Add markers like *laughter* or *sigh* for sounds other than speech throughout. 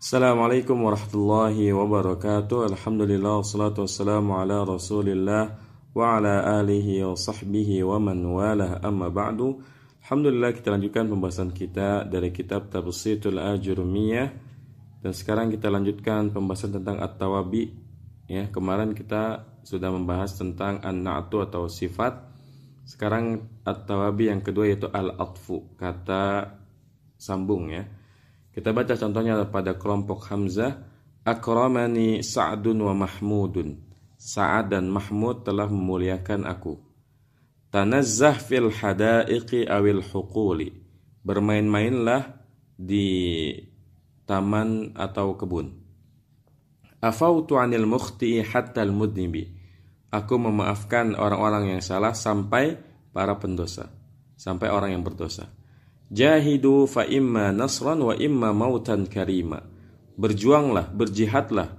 Assalamualaikum warahmatullahi wabarakatuh Alhamdulillah Wassalatu wassalamu ala rasulillah Wa ala alihi wa sahbihi wa man walah amma ba'du Alhamdulillah kita lanjutkan pembahasan kita dari kitab Tabsitul Ajurumiyah Dan sekarang kita lanjutkan pembahasan tentang At-Tawabi ya, Kemarin kita sudah membahas tentang An-Na'tu atau sifat Sekarang At-Tawabi yang kedua yaitu Al-Atfu Kata sambung ya kita baca contohnya pada kelompok Hamzah. Akramani Sa'dun wa Mahmudun. Sa'ad dan Mahmud telah memuliakan aku. Tanazzah fil hadaiqi awil huquli. Bermain-mainlah di taman atau kebun. Afautu anil mukhti'i hatta al-mudnibi. Aku memaafkan orang-orang yang salah sampai para pendosa, sampai orang yang berdosa. Jahidu fa imma nasran wa imma mautan karima. Berjuanglah, berjihadlah.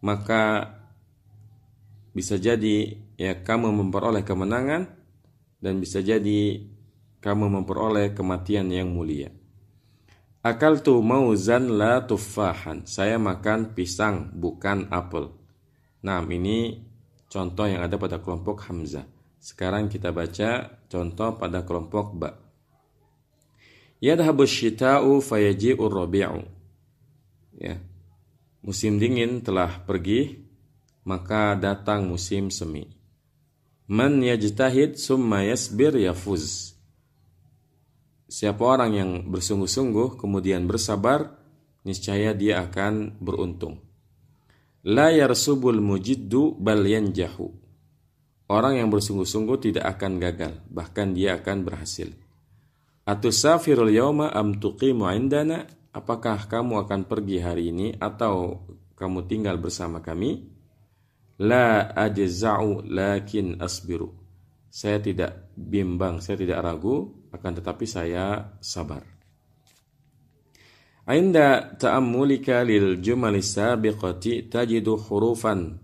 Maka bisa jadi ya kamu memperoleh kemenangan dan bisa jadi kamu memperoleh kematian yang mulia. Akal tu mauzan la tuffahan. Saya makan pisang bukan apel. Nah, ini contoh yang ada pada kelompok Hamzah. Sekarang kita baca contoh pada kelompok Ba. Yadhabu syita'u fayaji'u rabi'u. Ya. Musim dingin telah pergi, maka datang musim semi. Man yajtahid summa yasbir yafuz. Siapa orang yang bersungguh-sungguh kemudian bersabar, niscaya dia akan beruntung. La yarsubul mujiddu bal jahu Orang yang bersungguh-sungguh tidak akan gagal, bahkan dia akan berhasil. Atusafirul yauma am tuqimu indana? Apakah kamu akan pergi hari ini atau kamu tinggal bersama kami? La ajza'u lakin asbiru. Saya tidak bimbang, saya tidak ragu, akan tetapi saya sabar. Ainda ta'ammulika lil jumalis sabiqati tajidu hurufan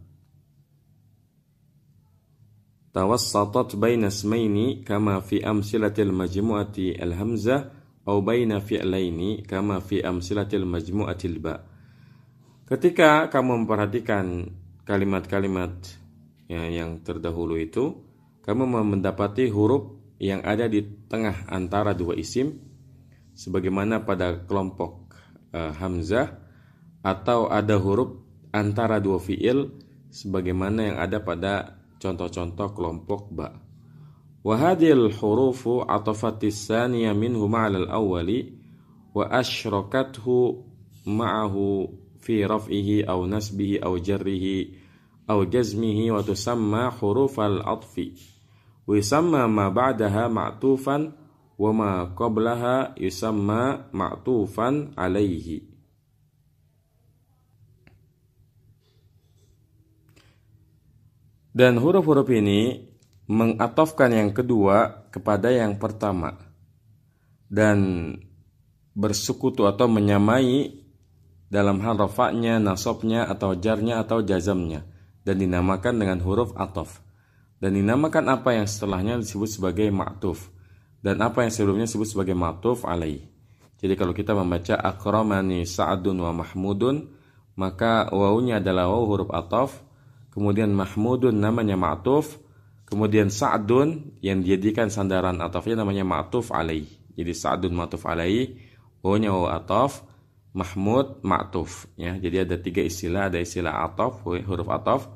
توسطت بين اسمين كما في أمثلة المجموعة الهمزة أو بين فعلين كما في أمثلة المجموعة الباء Ketika kamu memperhatikan kalimat-kalimat ya, yang terdahulu itu, kamu mendapati huruf yang ada di tengah antara dua isim, sebagaimana pada kelompok uh, hamzah, atau ada huruf antara dua fiil, sebagaimana yang ada pada contoh-contoh kelompok ba wa hadhil hurufu atafatis saniya minhu ma'al awwali wa asyrakathu ma'ahu fi raf'ihi aw nasbihi aw jarrihi aw jazmihi wa tusamma hurufal atfi wa yusamma ma ba'daha ma'tufan wa ma qablaha yusamma ma'tufan alaihi Dan huruf-huruf ini mengatofkan yang kedua kepada yang pertama dan bersukutu atau menyamai dalam hal rofaknya, nasobnya, atau jarnya, atau jazamnya dan dinamakan dengan huruf atof dan dinamakan apa yang setelahnya disebut sebagai ma'tuf dan apa yang sebelumnya disebut sebagai ma'tuf alaih jadi kalau kita membaca akramani sa'adun wa mahmudun maka wawunya adalah waw huruf atof kemudian mahmudun namanya ma'tuf, kemudian sa'dun yang dijadikan sandaran atafnya namanya ma'tuf Alai. Jadi sa'dun ma'tuf Alai, o-nya ataf, mahmud ma'tuf ya. Jadi ada tiga istilah, ada istilah ataf, ya, huruf ataf,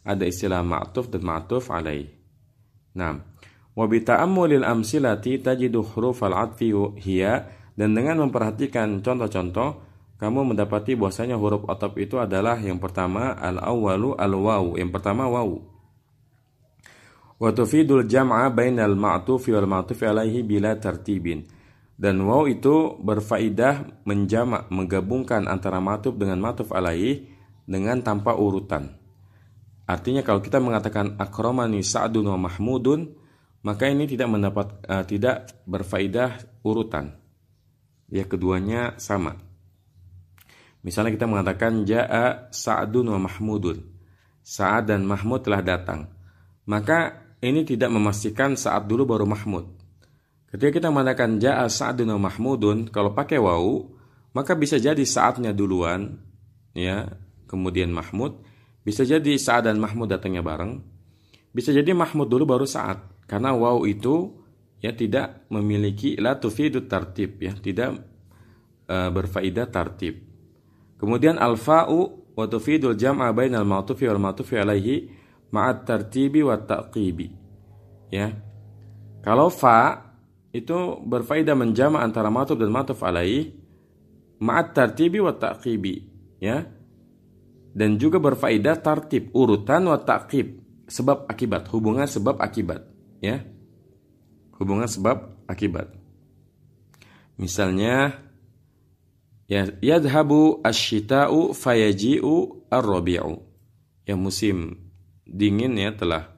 ada istilah ma'tuf dan ma'tuf Alai. Nah, wa bi ta'ammulil amsilati tajidu huruf al-'atfi hiya dan dengan memperhatikan contoh-contoh kamu mendapati bahwasanya huruf atop itu adalah yang pertama al-awwalu al wau. yang pertama wau. Wa tufidul jam'a bainal ma'tufi wal ma'tufi alaihi bila tertibin Dan wau itu berfaidah menjamak, menggabungkan antara matuf dengan matuf alaihi dengan tanpa urutan. Artinya kalau kita mengatakan akromani sa'dun wa mahmudun, maka ini tidak mendapat uh, tidak berfaidah urutan. Ya keduanya sama. Misalnya kita mengatakan ja'a Sa'dun wa Mahmudun. Sa'ad dan Mahmud telah datang. Maka ini tidak memastikan saat dulu baru Mahmud. Ketika kita mengatakan ja'a Sa'dun wa Mahmudun, kalau pakai wau, maka bisa jadi saatnya duluan, ya, kemudian Mahmud. Bisa jadi Sa'ad dan Mahmud datangnya bareng. Bisa jadi Mahmud dulu baru saat Karena wau itu ya tidak memiliki la tufidu tartib ya, tidak uh, berfaedah tartib. Kemudian alfa'u wa tufidul jam'a bainal ma'tufi wal ma'tufi alaihi ma'at tartibi wa ta'qibi. Ya. Kalau fa itu berfaedah menjama antara ma'tuf dan ma'tuf alaihi ma'at tartibi wa ta'qibi, ya. Dan juga berfaedah tartib, urutan wa ta'qib, sebab akibat, hubungan sebab akibat, ya. Hubungan sebab akibat. Misalnya Ya Yadhabu asyita'u fayaji'u arrabi'u Ya musim dingin ya telah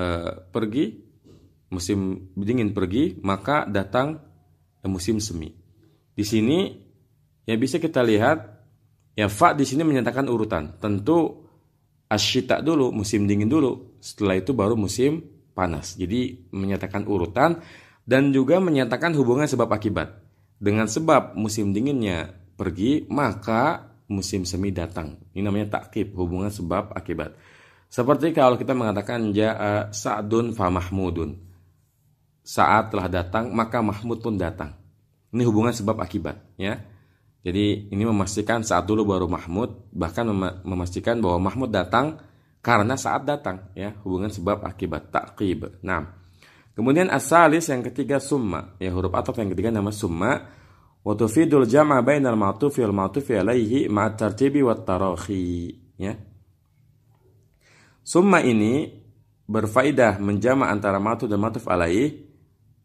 uh, pergi, musim dingin pergi, maka datang musim semi. Di sini ya bisa kita lihat ya fa di sini menyatakan urutan. Tentu asyita dulu, musim dingin dulu, setelah itu baru musim panas. Jadi menyatakan urutan dan juga menyatakan hubungan sebab akibat dengan sebab musim dinginnya pergi, maka musim semi datang. Ini namanya takib hubungan sebab akibat. Seperti kalau kita mengatakan ja sa'dun fa mahmudun. Saat telah datang, maka Mahmud pun datang. Ini hubungan sebab akibat, ya. Jadi ini memastikan saat dulu baru Mahmud, bahkan memastikan bahwa Mahmud datang karena saat datang, ya. Hubungan sebab akibat takib Nah, Kemudian asalis yang ketiga summa, ya huruf ataf yang ketiga nama summa Watufidul tufidul jam'a bainal ma'tufi wal ma'tufi alaihi ma'a wat tarohi ya. Summa ini berfaedah menjama antara matuf dan matuf alaih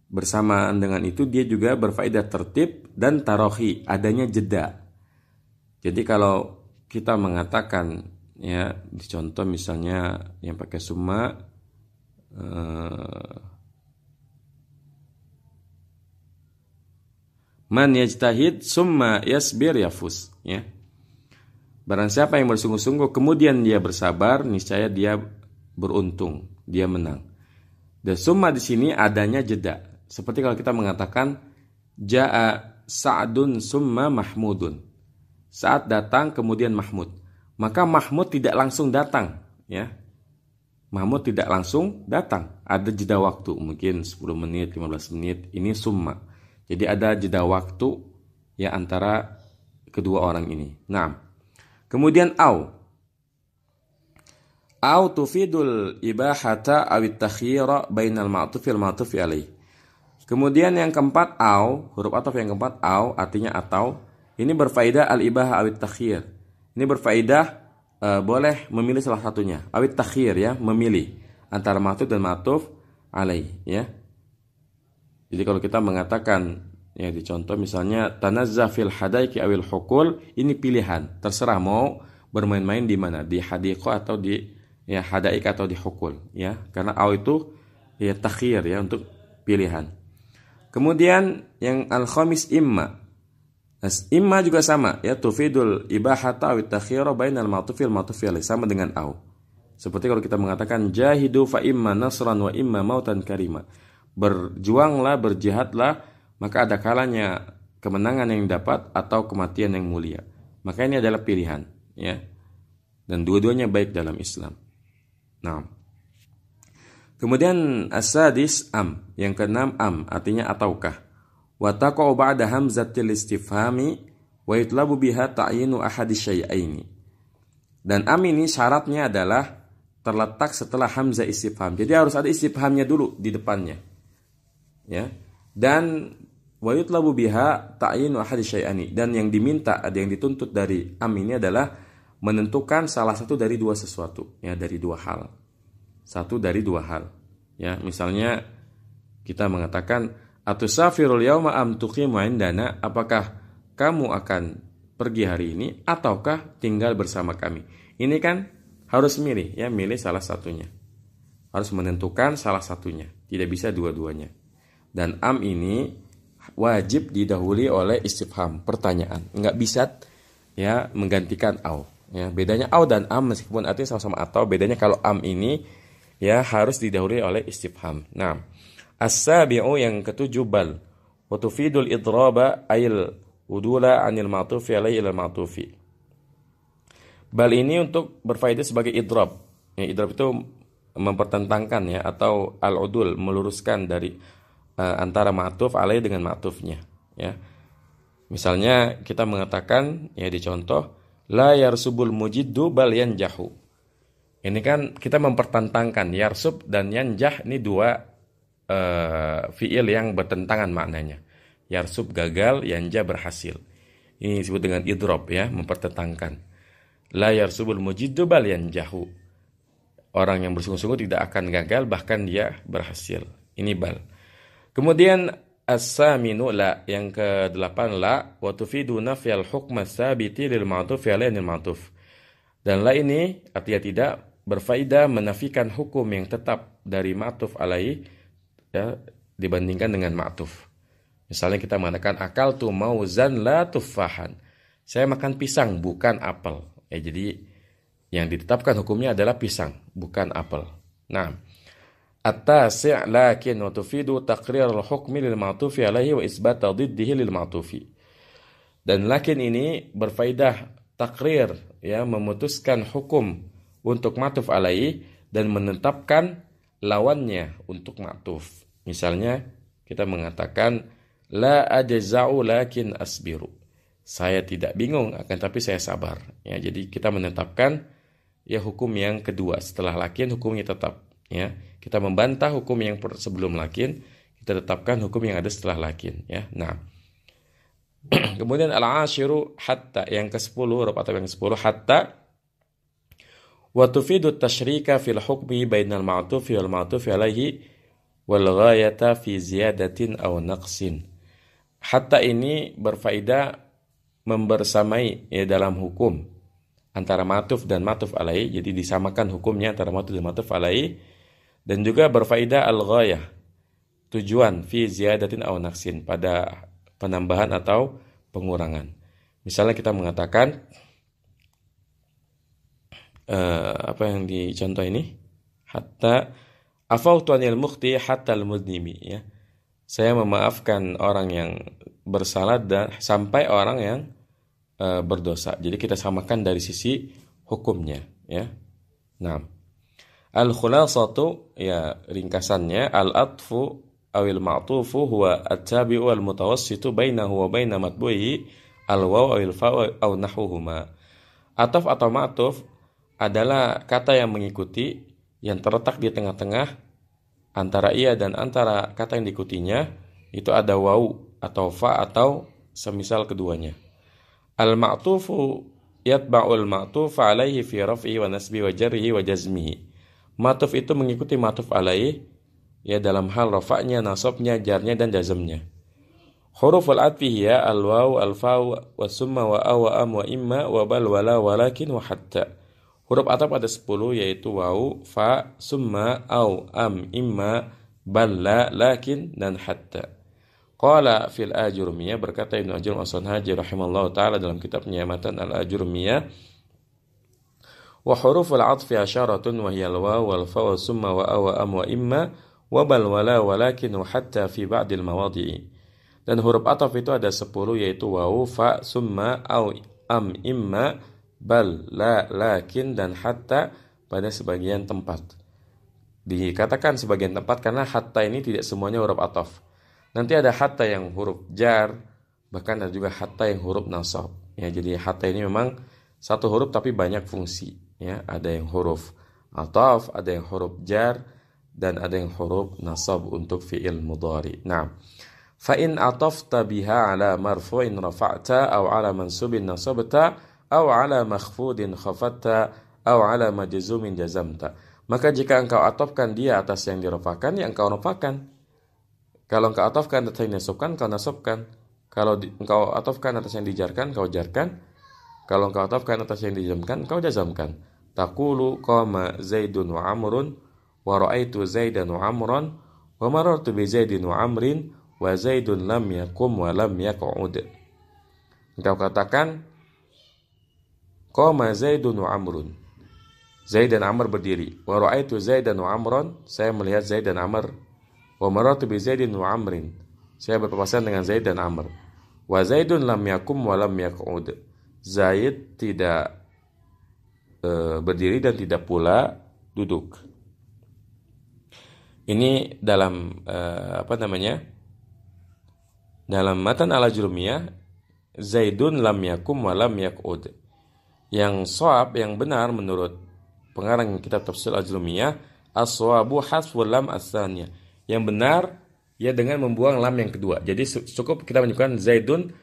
bersamaan dengan itu dia juga berfaedah tertib dan tarohi adanya jeda jadi kalau kita mengatakan ya contoh misalnya yang pakai summa eh, Man yajtahid summa yasbir yafus ya. Barang siapa yang bersungguh-sungguh kemudian dia bersabar niscaya dia beruntung, dia menang. Dan summa di sini adanya jeda. Seperti kalau kita mengatakan jaa sa'dun summa mahmudun. Saat datang kemudian Mahmud. Maka Mahmud tidak langsung datang ya. Mahmud tidak langsung datang. Ada jeda waktu mungkin 10 menit, 15 menit. Ini summa. Jadi ada jeda waktu ya antara kedua orang ini. Nah, kemudian au. Au tufidul ibahata awit takhira bainal ma'tufi al ma'tufi alaih. Kemudian yang keempat au, huruf atof yang keempat au artinya atau. Ini berfaedah al ibah awit takhir. Ini berfaedah e, boleh memilih salah satunya. Awit takhir ya, memilih antara ma'tuf dan ma'tuf alaih ya. Jadi kalau kita mengatakan ya di contoh misalnya tanazzafil fil hadaiki awil hukul ini pilihan terserah mau bermain-main di mana di hadiqah atau di ya hadaik atau di hukul ya karena aw itu ya takhir ya untuk pilihan. Kemudian yang al-khamis imma As imma juga sama ya tufidul ibahata awit takhira bainal matufil matufil sama dengan aw. Seperti kalau kita mengatakan jahidu fa imma nasran wa imma mautan karima berjuanglah, berjihadlah, maka ada kalanya kemenangan yang dapat atau kematian yang mulia. Maka ini adalah pilihan, ya. Dan dua-duanya baik dalam Islam. Nah, kemudian asadis am yang keenam am artinya ataukah wataqau ba'da hamzatil istifhami wa yutlabu biha ta'yinu ahadi syai'aini. Dan am ini syaratnya adalah terletak setelah hamzah istifham. Jadi harus ada istifhamnya dulu di depannya ya dan labu biha ta'yinu ahadi syai'ani dan yang diminta ada yang dituntut dari am ini adalah menentukan salah satu dari dua sesuatu ya dari dua hal satu dari dua hal ya misalnya kita mengatakan atusafirul yauma am tuqimu indana apakah kamu akan pergi hari ini ataukah tinggal bersama kami ini kan harus milih ya milih salah satunya harus menentukan salah satunya tidak bisa dua-duanya dan am ini wajib didahului oleh istifham, pertanyaan. Nggak bisa ya menggantikan au. Ya, bedanya au dan am meskipun artinya sama-sama atau bedanya kalau am ini ya harus didahului oleh istifham. Nah, asabiu yang ketujuh bal watufidul idraba ail udula anil ma'tufi alaihi ilal ma'tufi. Bal ini untuk berfaedah sebagai idrab. Ya, idrab itu mempertentangkan ya atau al-udul meluruskan dari Eh, antara ma'tuf alai dengan ma'tufnya ya. Misalnya kita mengatakan ya dicontoh, contoh la yarsubul mujiddu bal yanjahu. Ini kan kita mempertentangkan yarsub dan yanjah ini dua uh, fiil yang bertentangan maknanya. Yarsub gagal, yanjah berhasil. Ini disebut dengan idrob ya, mempertentangkan. La yarsubul mujiddu bal yanjahu. Orang yang bersungguh-sungguh tidak akan gagal bahkan dia berhasil. Ini bal. Kemudian as-saminu la yang ke-8 la wa tufidu nafyal hukm as-sabiti lil ma'tuf ya lil ma'tuf. Dan la ini artinya tidak berfaedah menafikan hukum yang tetap dari ma'tuf alai ya, dibandingkan dengan ma'tuf. Misalnya kita mengatakan akal tu mauzan la tufahan. Saya makan pisang bukan apel. Ya jadi yang ditetapkan hukumnya adalah pisang bukan apel. Nah, التاسع لكن وتفيد تقرير الحكم للمعطوف عليه وإثبات ضده للمعطوف dan lakin ini berfaedah takrir ya memutuskan hukum untuk matuf alaihi dan menetapkan lawannya untuk matuf misalnya kita mengatakan la ajza'u lakin asbiru saya tidak bingung akan tapi saya sabar ya jadi kita menetapkan ya hukum yang kedua setelah lakin hukumnya tetap ya kita membantah hukum yang sebelum lakin kita tetapkan hukum yang ada setelah lakin ya nah *clears throat* kemudian al ashiru hatta yang ke-10 huruf atau yang ke-10 hatta wa tufidu tashrika fil hukmi bainal ma'tufi wal ma'tufi alaihi wal ghayata fi ziyadatin aw naqsin hatta ini berfaedah membersamai ya dalam hukum antara matuf dan matuf alai jadi disamakan hukumnya antara matuf dan matuf alai dan juga berfaedah al-ghayah, tujuan fi ziyadatin aw naqsin pada penambahan atau pengurangan. Misalnya kita mengatakan uh, apa yang di contoh ini hatta afautu anil mukti hatta al mudnimi ya. Saya memaafkan orang yang bersalah dan sampai orang yang uh, berdosa. Jadi kita samakan dari sisi hukumnya ya. Nah, Al khulasatu ya ringkasannya al atfu awil ma'tufu huwa at-tabi'u al mutawassitu bainahu wa baina matbu'i al waw awil fa aw nahwuhuma. Ataf atau ma'tuf adalah kata yang mengikuti yang terletak di tengah-tengah antara ia dan antara kata yang diikutinya itu ada wau atau fa atau semisal keduanya. Al ma'tufu yatba'ul ma'tufa alaihi fi raf'i wa nasbi wa jarhi wa jazmihi Matuf itu mengikuti matuf alaih ya dalam hal rofaknya, nasabnya, jarnya dan jazmnya. Huruf al-atfi ya al-waw, al fa wa summa wa a am wa imma wa bal wala walakin wa hatta. Huruf atap ada 10 yaitu wau fa, summa, au, am, imma, bal, la, lakin dan hatta. Qala fil ajurmiyah berkata Ibnu Ajurm As-Sanhaji rahimallahu taala dalam kitabnya Matan al-Ajurmiyah wa huruful atfi asyaratun wa hiya alwa wal fa wa summa wa a wa am wa imma wa bal wala walakin wa hatta fi ba'dil mawadi'i dan huruf ataf itu ada 10 yaitu waw fa summa au am imma bal la lakin dan hatta pada sebagian tempat dikatakan sebagian tempat karena hatta ini tidak semuanya huruf ataf nanti ada hatta yang huruf jar bahkan ada juga hatta yang huruf nasab ya jadi hatta ini memang satu huruf tapi banyak fungsi ya ada yang huruf ataf ada yang huruf jar dan ada yang huruf nasab untuk fiil mudhari nah fa in atafta biha ala marfu'in rafa'ta aw ala mansubin nasabta aw ala makhfudin khafatta aw ala majzumin jazamta maka jika engkau atofkan dia atas yang dirofakan ya engkau rofakan kalau engkau atofkan atas yang dinasabkan kau nasabkan kalau engkau atofkan atas yang dijarkan kau jarkan kalau engkau atafkan atas yang dijamkan, kau jazamkan. Takulu qama Zaidun wa Amrun wa ra'aitu Zaidan wa Amran wa marartu bi Zaidin wa Amrin wa Zaidun lam yakum wa lam yaq'ud. Engkau katakan qama Zaidun wa Amrun. Zaid dan Amr berdiri. Wa ra'aitu Zaid dan Amran, saya melihat Zaid dan Amr. Wa marartu bi Zaidin wa Amrin. Saya berpapasan dengan Zaid dan Amr. Wa Zaidun lam yakum wa lam yaq'ud Zaid tidak e, berdiri dan tidak pula duduk. Ini dalam e, apa namanya? Dalam matan ala jurmiyah Zaidun lam yakum wa lam yak'ud. Yang soab, yang benar menurut pengarang kitab tafsir al-jurmiyah as-sawabu hasful lam as Yang benar ya dengan membuang lam yang kedua. Jadi cukup kita menyebutkan Zaidun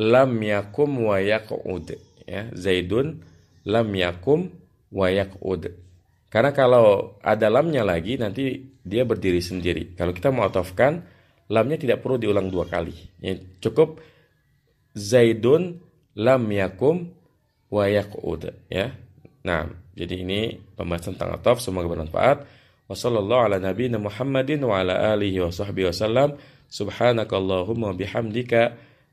lam yakum wa yaq'ud ya zaidun lam yakum wa yaq'ud karena kalau ada lamnya lagi nanti dia berdiri sendiri kalau kita mau lamnya tidak perlu diulang dua kali ya, cukup zaidun lam yakum wa yaq'ud ya nah jadi ini pembahasan tentang atof semoga bermanfaat wasallallahu ala nabiyina muhammadin wa ala alihi wa sahbihi wasallam subhanakallahumma bihamdika